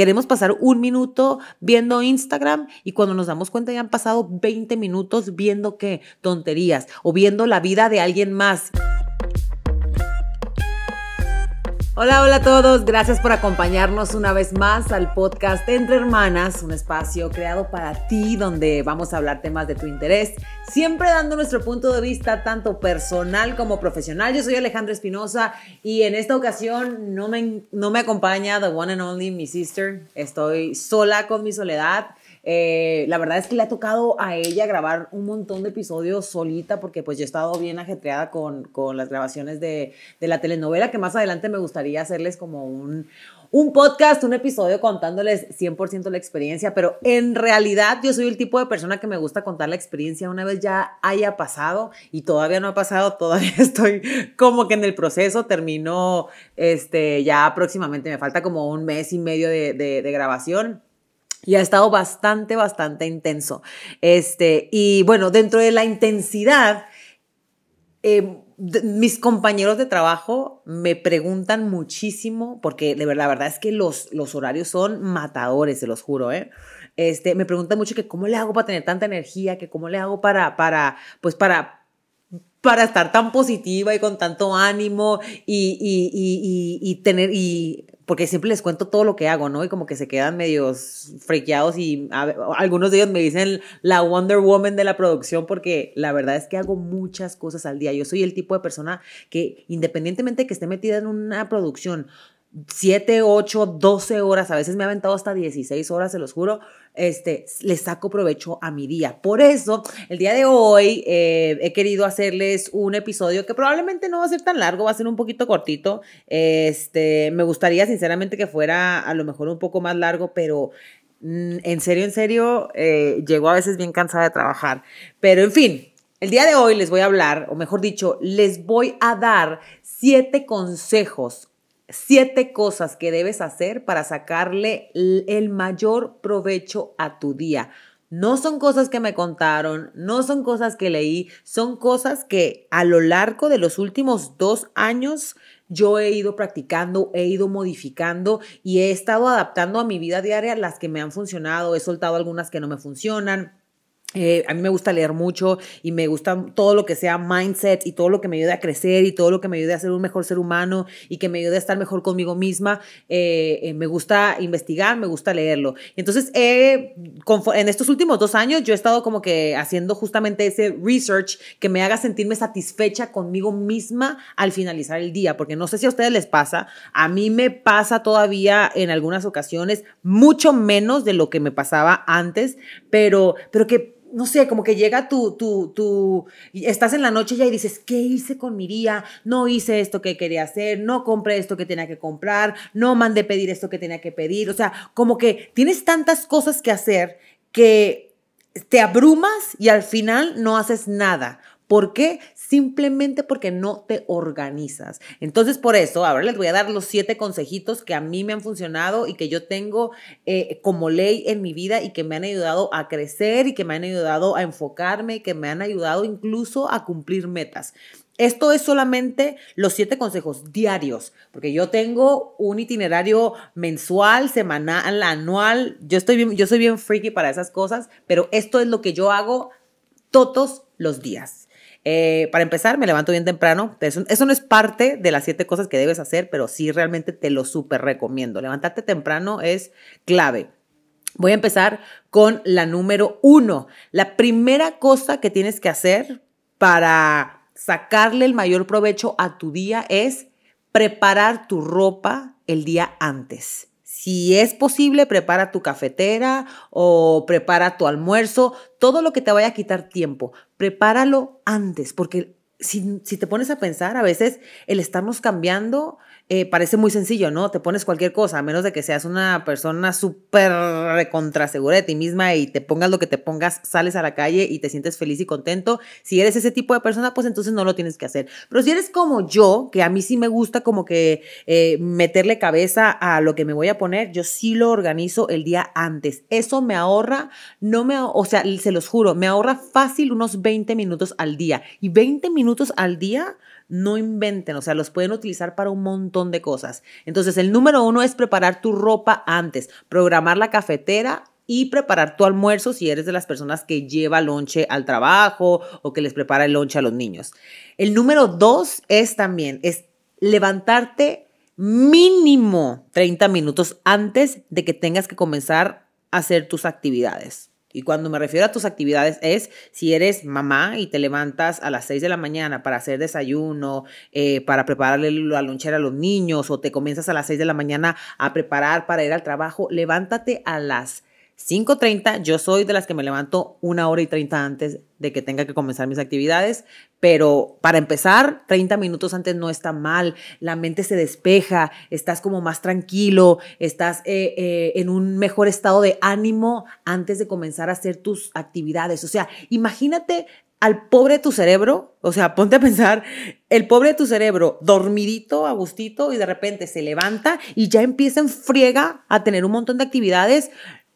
Queremos pasar un minuto viendo Instagram y cuando nos damos cuenta ya han pasado 20 minutos viendo qué tonterías o viendo la vida de alguien más. Hola, hola a todos. Gracias por acompañarnos una vez más al podcast Entre Hermanas, un espacio creado para ti donde vamos a hablar temas de tu interés, siempre dando nuestro punto de vista tanto personal como profesional. Yo soy Alejandra Espinosa y en esta ocasión no me, no me acompaña the one and only mi sister. Estoy sola con mi soledad. Eh, la verdad es que le ha tocado a ella grabar un montón de episodios solita porque pues yo he estado bien ajetreada con, las grabaciones de, la telenovela que más adelante me gustaría hacerles como un, podcast, un episodio contándoles 100% la experiencia, pero en realidad yo soy el tipo de persona que me gusta contar la experiencia una vez ya haya pasado y todavía no ha pasado, todavía estoy como que en el proceso, termino este, ya próximamente, me falta como un mes y medio de grabación y ha estado bastante, bastante intenso. Este, y bueno, dentro de la intensidad, em, mis compañeros de trabajo me preguntan muchísimo, porque de la verdad es que los, los horarios son matadores, se los juro, ¿eh? Este, me preguntan mucho que cómo le hago para tener tanta energía, que cómo le hago para, para, pues para para estar tan positiva y con tanto ánimo y, y, y, tener porque siempre les cuento todo lo que hago, ¿no? Y como que se quedan medios frequeados y algunos de ellos me dicen la Wonder Woman de la producción porque la verdad es que hago muchas cosas al día. Yo soy el tipo de persona que independientemente de que esté metida en una producción, 7, 8, 12 horas, a veces me ha aventado hasta 16 horas, se los juro, este, le saco provecho a mi día. Por eso, el día de hoy eh, he querido hacerles un episodio que probablemente no va a ser tan largo, va a ser un poquito cortito. Este, me gustaría sinceramente que fuera a lo mejor un poco más largo, pero mm, en serio, en serio, eh, llego a veces bien cansada de trabajar. Pero en fin, el día de hoy les voy a hablar, o mejor dicho, les voy a dar 7 consejos siete cosas que debes hacer para sacarle el mayor provecho a tu día. No son cosas que me contaron, no son cosas que leí, son cosas que a lo largo de los últimos dos años yo he ido practicando, he ido modificando y he estado adaptando a mi vida diaria las que me han funcionado, he soltado algunas que no me funcionan eh, a mí me gusta leer mucho y me gusta todo lo que sea mindset y todo lo que me ayude a crecer y todo lo que me ayude a ser un mejor ser humano y que me ayude a estar mejor conmigo misma. Eh, eh, me gusta investigar, me gusta leerlo. Entonces, en estos últimos dos años yo he estado como que haciendo justamente ese research que me haga sentirme satisfecha conmigo misma al finalizar el día, porque no sé si a ustedes les pasa, a mí me pasa todavía en algunas ocasiones mucho menos de lo que me pasaba antes, pero, pero que no sé, como que llega tu, tú tu, estás en la noche ya y dices, ¿qué hice con mi día? No hice esto que quería hacer, no compré esto que tenía que comprar, no mandé pedir esto que tenía que pedir. O sea, como que tienes tantas cosas que hacer que te abrumas y al final no haces nada. ¿Por qué? simplemente porque no te organizas. Entonces, por eso, ahora les voy a dar los siete consejitos que a mí me han funcionado y que yo tengo eh, como ley en mi vida y que me han ayudado a crecer y que me han ayudado a enfocarme y que me han ayudado incluso a cumplir metas. Esto es solamente los siete consejos diarios, porque yo tengo un itinerario mensual, semanal, anual. Yo, estoy yo soy bien freaky para esas cosas, pero esto es lo que yo hago todos los días. Eh, para empezar, me levanto bien temprano. Eso, eso, no es parte de las siete cosas que debes hacer, pero sí realmente te lo súper recomiendo. Levantarte temprano es clave. Voy a empezar con la número uno. La primera cosa que tienes que hacer para sacarle el mayor provecho a tu día es preparar tu ropa el día antes. Si es posible, prepara tu cafetera o prepara tu almuerzo, todo lo que te vaya a quitar tiempo, prepáralo antes, porque si, te pones a pensar, a veces el estarnos cambiando eh, parece muy sencillo, ¿no? Te pones cualquier cosa, a menos de que seas una persona súper segura de ti misma y te pongas lo que te pongas, sales a la calle y te sientes feliz y contento. Si eres ese tipo de persona, pues entonces no lo tienes que hacer. Pero si eres como yo, que a mí sí me gusta como que eh, meterle cabeza a lo que me voy a poner, yo sí lo organizo el día antes. Eso me ahorra, no me, o sea, se los juro, me ahorra fácil unos 20 minutos al día. Y 20 minutos al día, no inventen, o sea, los pueden utilizar para un montón de cosas. Entonces, el número uno es preparar tu ropa antes, programar la cafetera y preparar tu almuerzo si eres de las personas que lleva lonche al trabajo o que les prepara el lonche a los niños. El número dos es también, es levantarte mínimo 30 minutos antes de que tengas que comenzar a hacer tus actividades. Y cuando me refiero a tus actividades es si eres mamá y te levantas a las 6 de la mañana para hacer desayuno, eh, para prepararle la lonchera a los niños o te comienzas a las 6 de la mañana a preparar para ir al trabajo, levántate a las 5.30, yo soy de las que me levanto una hora y 30 antes de que tenga que comenzar mis actividades, pero para empezar, 30 minutos antes no está mal, la mente se despeja, estás como más tranquilo, estás eh, eh, en un mejor estado de ánimo antes de comenzar a hacer tus actividades. O sea, imagínate al pobre de tu cerebro, o sea, ponte a pensar, el pobre de tu cerebro, dormidito, a gustito, y de repente se levanta y ya empieza en friega a tener un montón de actividades,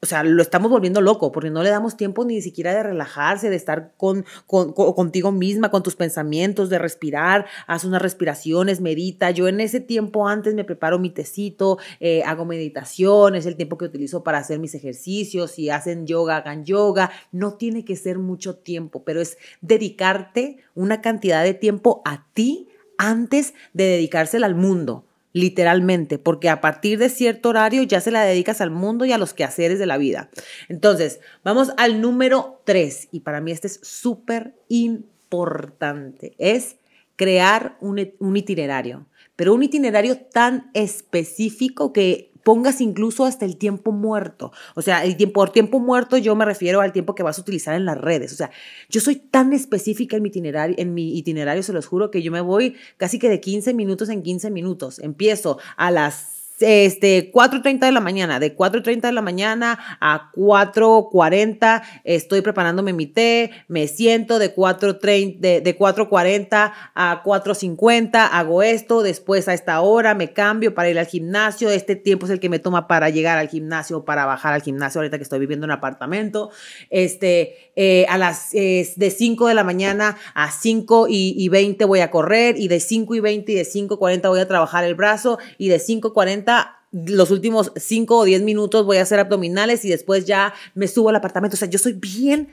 o sea, lo estamos volviendo loco porque no le damos tiempo ni siquiera de relajarse, de estar con, contigo misma, con tus pensamientos, de respirar, haz unas respiraciones, medita. Yo en ese tiempo antes me preparo mi tecito, eh, hago meditaciones, es el tiempo que utilizo para hacer mis ejercicios, si hacen yoga, hagan yoga. No tiene que ser mucho tiempo, pero es dedicarte una cantidad de tiempo a ti antes de dedicársela al mundo literalmente, porque a partir de cierto horario ya se la dedicas al mundo y a los quehaceres de la vida. Entonces, vamos al número tres, y para mí este es súper importante, es crear un, un, itinerario, pero un itinerario tan específico que pongas incluso hasta el tiempo muerto. O sea, el tiempo, por tiempo muerto yo me refiero al tiempo que vas a utilizar en las redes. O sea, yo soy tan específica en mi itinerario, en mi itinerario se los juro, que yo me voy casi que de 15 minutos en 15 minutos. Empiezo a las este, 4.30 de la mañana, de 4.30 de la mañana a 4.40 estoy preparándome mi té, me siento de 4.30, de, 4.40 a 4.50, hago esto, después a esta hora me cambio para ir al gimnasio, este tiempo es el que me toma para llegar al gimnasio, para bajar al gimnasio, ahorita que estoy viviendo en un apartamento, este, eh, a las, eh, de 5 de la mañana a 5 y 20 voy a correr y de 5 y 20 y de 5.40 voy a trabajar el brazo y de 5.40 los últimos 5 o 10 minutos voy a hacer abdominales y después ya me subo al apartamento. O sea, yo soy bien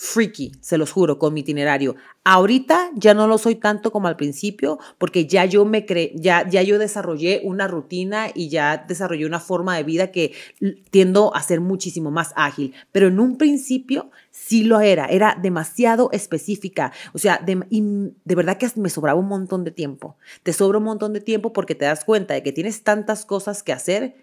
freaky, se los juro, con mi itinerario. Ahorita ya no lo soy tanto como al principio, porque ya yo me cre ya, ya yo desarrollé una rutina y ya desarrollé una forma de vida que tiendo a ser muchísimo más ágil. Pero en un principio sí lo era, era demasiado específica. O sea, de, de verdad que me sobraba un montón de tiempo. Te sobra un montón de tiempo porque te das cuenta de que tienes tantas cosas que hacer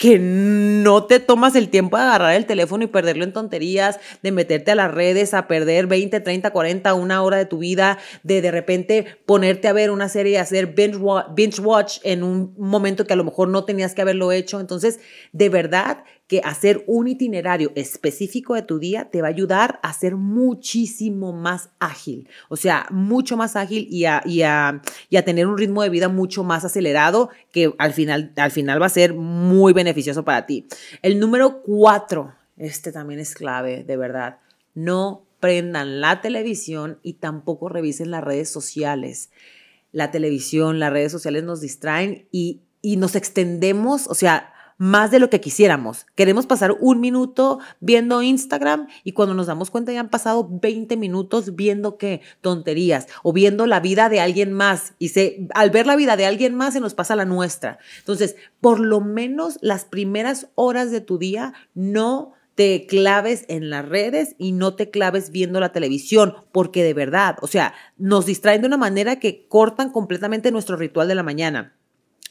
que no te tomas el tiempo de agarrar el teléfono y perderlo en tonterías, de meterte a las redes, a perder 20, 30, 40, una hora de tu vida, de de repente ponerte a ver una serie y hacer binge watch, en un momento que a lo mejor no tenías que haberlo hecho. Entonces, de verdad que hacer un itinerario específico de tu día te va a ayudar a ser muchísimo más ágil, o sea, mucho más ágil y a, y tener un ritmo de vida mucho más acelerado que al final, al final va a ser muy beneficioso para ti. El número cuatro, este también es clave, de verdad, no prendan la televisión y tampoco revisen las redes sociales. La televisión, las redes sociales nos distraen y, y nos extendemos, o sea, más de lo que quisiéramos. Queremos pasar un minuto viendo Instagram y cuando nos damos cuenta ya han pasado 20 minutos viendo qué tonterías o viendo la vida de alguien más y se, al ver la vida de alguien más se nos pasa la nuestra. Entonces, por lo menos las primeras horas de tu día no te claves en las redes y no te claves viendo la televisión, porque de verdad, o sea, nos distraen de una manera que cortan completamente nuestro ritual de la mañana.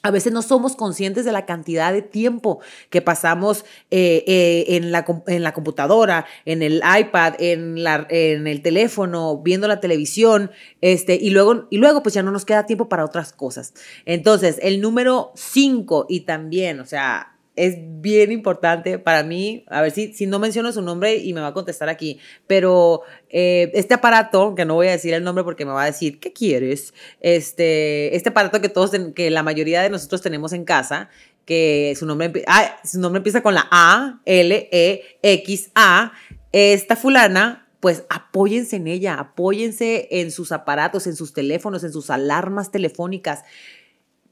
A veces no somos conscientes de la cantidad de tiempo que pasamos eh, eh, en, la, en, la, computadora, en el iPad, en, la, en el teléfono, viendo la televisión, este, y, luego, y luego pues ya no nos queda tiempo para otras cosas. Entonces, el número 5 y también, o sea, es bien importante para mí, a ver si, si no menciono su nombre y me va a contestar aquí, pero eh, este aparato, que no voy a decir el nombre porque me va a decir, ¿qué quieres? Este, este aparato que todos, que la mayoría de nosotros tenemos en casa, que su nombre, ah, su nombre empieza con la A, L, E, X, A, esta fulana pues apóyense en ella, apóyense en sus aparatos, en sus teléfonos, en sus alarmas telefónicas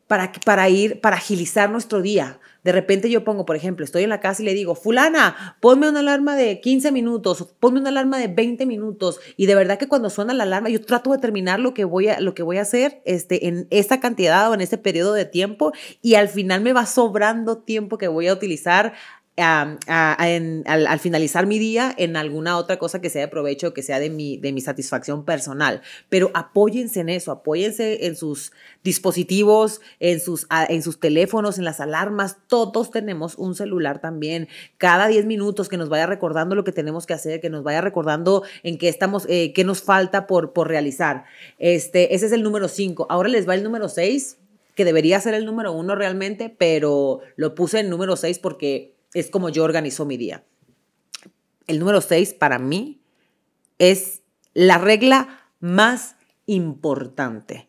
para, ir, para agilizar nuestro día. De repente yo pongo, por ejemplo, estoy en la casa y le digo, fulana, ponme una alarma de 15 minutos, ponme una alarma de 20 minutos. Y de verdad que cuando suena la alarma, yo trato de terminar lo que voy a, lo que voy a hacer este, en esa cantidad o en ese periodo de tiempo y al final me va sobrando tiempo que voy a utilizar al, finalizar mi día en alguna otra cosa que sea de provecho, que sea de mi, de mi satisfacción personal. Pero apóyense en eso, apóyense en sus dispositivos, en sus, en sus teléfonos, en las alarmas. Todos tenemos un celular también. Cada 10 minutos que nos vaya recordando lo que tenemos que hacer, que nos vaya recordando en qué estamos, eh, qué nos falta por, por realizar. Este, ese es el número 5. Ahora les va el número 6 que debería ser el número uno realmente, pero lo puse en número 6 porque es como yo organizo mi día. El número 6 para mí es la regla más importante.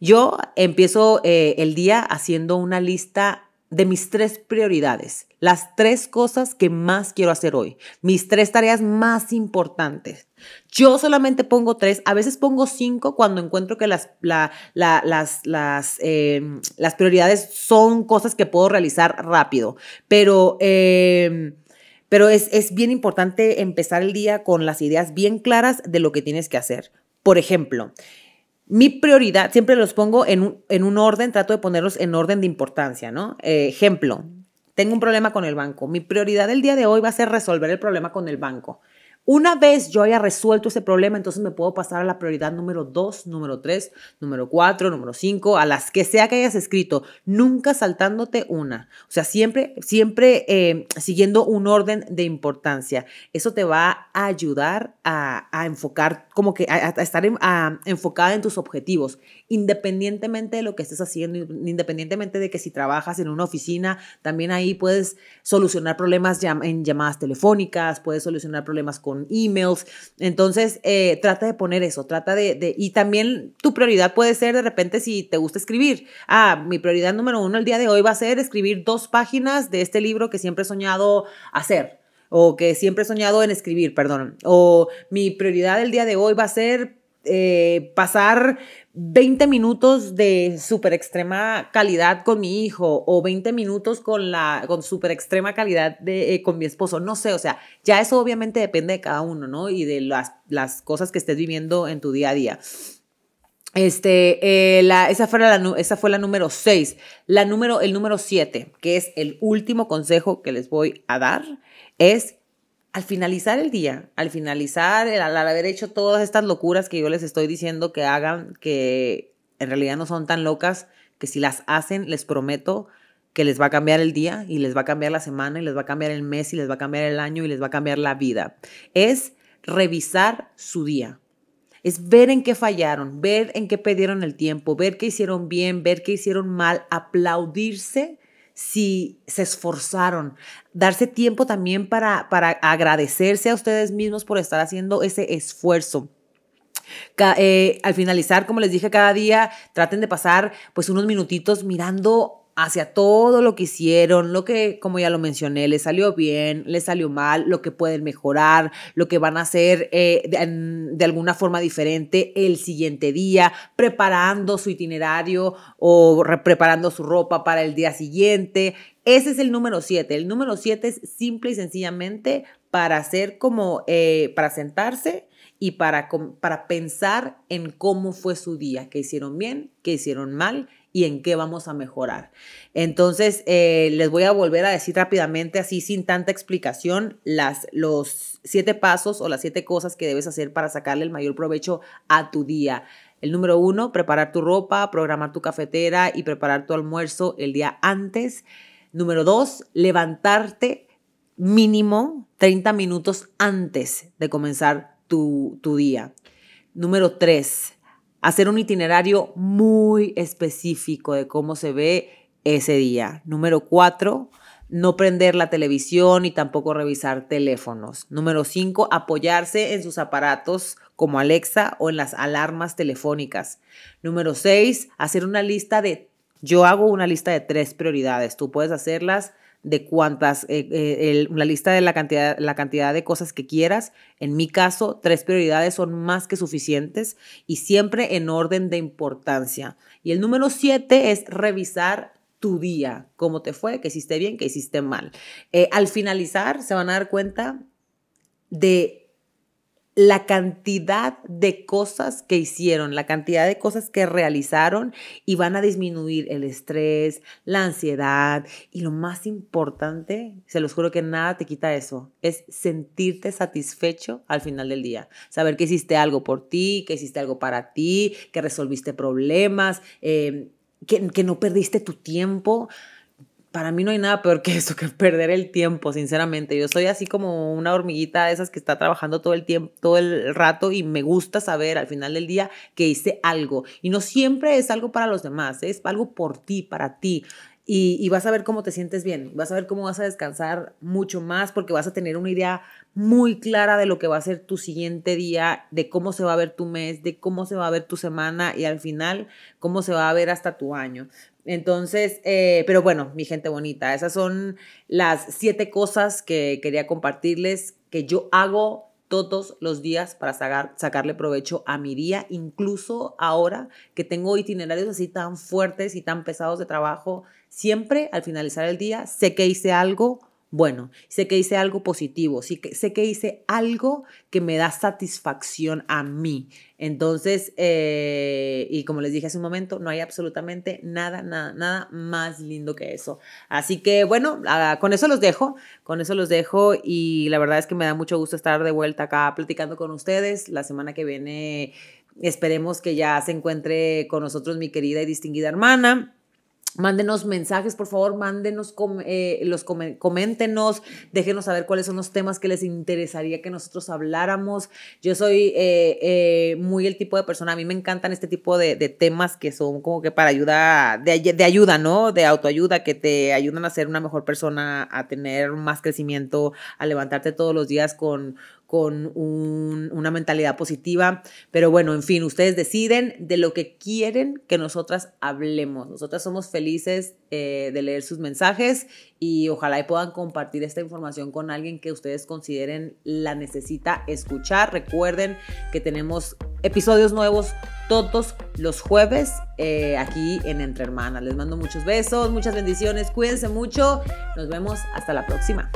Yo empiezo eh, el día haciendo una lista de mis tres prioridades, las tres cosas que más quiero hacer hoy, mis tres tareas más importantes. Yo solamente pongo tres, a veces pongo cinco cuando encuentro que las, las, las, em, las, prioridades son cosas que puedo realizar rápido, pero... Em, pero es, es bien importante empezar el día con las ideas bien claras de lo que tienes que hacer. Por ejemplo, mi prioridad, siempre los pongo en un, orden, trato de ponerlos en orden de importancia, ¿no? Eh, ejemplo, tengo un problema con el banco. Mi prioridad del día de hoy va a ser resolver el problema con el banco. Una vez yo haya resuelto ese problema, entonces me puedo pasar a la prioridad número 2, número 3, número 4, número 5, a las que sea que hayas escrito, nunca saltándote una. O sea, siempre, siempre em, siguiendo un orden de importancia. Eso te va a ayudar a, enfocar, como que a, estar enfocada en tus objetivos, independientemente de lo que estés haciendo, independientemente de que si trabajas en una oficina, también ahí puedes solucionar problemas en llamadas telefónicas, puedes solucionar problemas con emails. Entonces, eh, trata de poner eso, trata de, y también tu prioridad puede ser de repente si te gusta escribir. Ah, mi prioridad número uno el día de hoy va a ser escribir dos páginas de este libro que siempre he soñado hacer o que siempre he soñado en escribir, perdón. O mi prioridad el día de hoy va a ser eh, pasar 20 minutos de super extrema calidad con mi hijo o 20 minutos con la con super extrema calidad de, eh, con mi esposo, no sé, o sea, ya eso obviamente depende de cada uno, ¿no? Y de las, las cosas que estés viviendo en tu día a día. Este, eh, la, esa, fue la, esa fue la número 6. La número, el número 7, que es el último consejo que les voy a dar, es al finalizar el día, al finalizar, al haber hecho todas estas locuras que yo les estoy diciendo que hagan, que en realidad no son tan locas, que si las hacen, les prometo que les va a cambiar el día y les va a cambiar la semana y les va a cambiar el mes y les va a cambiar el año y les va a cambiar la vida. Es revisar su día. Es ver en qué fallaron, ver en qué perdieron el tiempo, ver qué hicieron bien, ver qué hicieron mal, aplaudirse si se esforzaron, darse tiempo también para, para agradecerse a ustedes mismos por estar haciendo ese esfuerzo. Eh, al finalizar, como les dije, cada día traten de pasar pues unos minutitos mirando hacia todo lo que hicieron, lo que, como ya lo mencioné, les salió bien, les salió mal, lo que pueden mejorar, lo que van a hacer eh, de, alguna forma diferente el siguiente día, preparando su itinerario o preparando su ropa para el día siguiente. Ese es el número 7. El número 7 es simple y sencillamente para hacer como, eh, para sentarse y para, para pensar en cómo fue su día, qué hicieron bien, qué hicieron mal y en qué vamos a mejorar. Entonces, eh, les voy a volver a decir rápidamente, así sin tanta explicación, las, los siete pasos o las siete cosas que debes hacer para sacarle el mayor provecho a tu día. El número uno, preparar tu ropa, programar tu cafetera y preparar tu almuerzo el día antes. Número dos, levantarte mínimo 30 minutos antes de comenzar tu, tu día. Número tres, hacer un itinerario muy específico de cómo se ve ese día. Número cuatro, no prender la televisión y tampoco revisar teléfonos. Número cinco, apoyarse en sus aparatos como Alexa o en las alarmas telefónicas. Número seis, hacer una lista de... Yo hago una lista de tres prioridades. Tú puedes hacerlas de cuántas, eh, eh, la lista de la cantidad, la cantidad de cosas que quieras. En mi caso, tres prioridades son más que suficientes y siempre en orden de importancia. Y el número siete es revisar tu día, cómo te fue, qué hiciste bien, qué hiciste mal. Eh, al finalizar, se van a dar cuenta de la cantidad de cosas que hicieron, la cantidad de cosas que realizaron y van a disminuir el estrés, la ansiedad y lo más importante, se los juro que nada te quita eso, es sentirte satisfecho al final del día, saber que hiciste algo por ti, que hiciste algo para ti, que resolviste problemas, eh, que, que no perdiste tu tiempo para mí no hay nada peor que eso, que perder el tiempo, sinceramente. Yo soy así como una hormiguita de esas que está trabajando todo el tiempo, todo el rato y me gusta saber al final del día que hice algo. Y no siempre es algo para los demás, ¿eh? es algo por ti, para ti. Y, y, vas a ver cómo te sientes bien, vas a ver cómo vas a descansar mucho más porque vas a tener una idea muy clara de lo que va a ser tu siguiente día, de cómo se va a ver tu mes, de cómo se va a ver tu semana y al final cómo se va a ver hasta tu año. Entonces, eh, pero bueno, mi gente bonita, esas son las siete cosas que quería compartirles que yo hago todos los días para sacarle provecho a mi día, incluso ahora que tengo itinerarios así tan fuertes y tan pesados de trabajo, siempre al finalizar el día sé que hice algo bueno, sé que hice algo positivo, sé que, hice algo que me da satisfacción a mí. Entonces, eh, y como les dije hace un momento, no hay absolutamente nada, nada, nada más lindo que eso. Así que bueno, ah, con eso los dejo, con eso los dejo y la verdad es que me da mucho gusto estar de vuelta acá platicando con ustedes. La semana que viene esperemos que ya se encuentre con nosotros mi querida y distinguida hermana. Mándenos mensajes, por favor, mándenos, eh, los coméntenos, déjenos saber cuáles son los temas que les interesaría que nosotros habláramos. Yo soy eh, eh, muy el tipo de persona, a mí me encantan este tipo de, temas que son como que para ayuda, de, ayuda, ¿no? De autoayuda, que te ayudan a ser una mejor persona, a tener más crecimiento, a levantarte todos los días con, con una mentalidad positiva. Pero bueno, en fin, ustedes deciden de lo que quieren que nosotras hablemos. Nosotras somos felices felices eh, de leer sus mensajes y ojalá puedan compartir esta información con alguien que ustedes consideren la necesita escuchar. Recuerden que tenemos episodios nuevos todos los jueves eh, aquí en Entre Hermanas. Les mando muchos besos, muchas bendiciones, cuídense mucho, nos vemos hasta la próxima.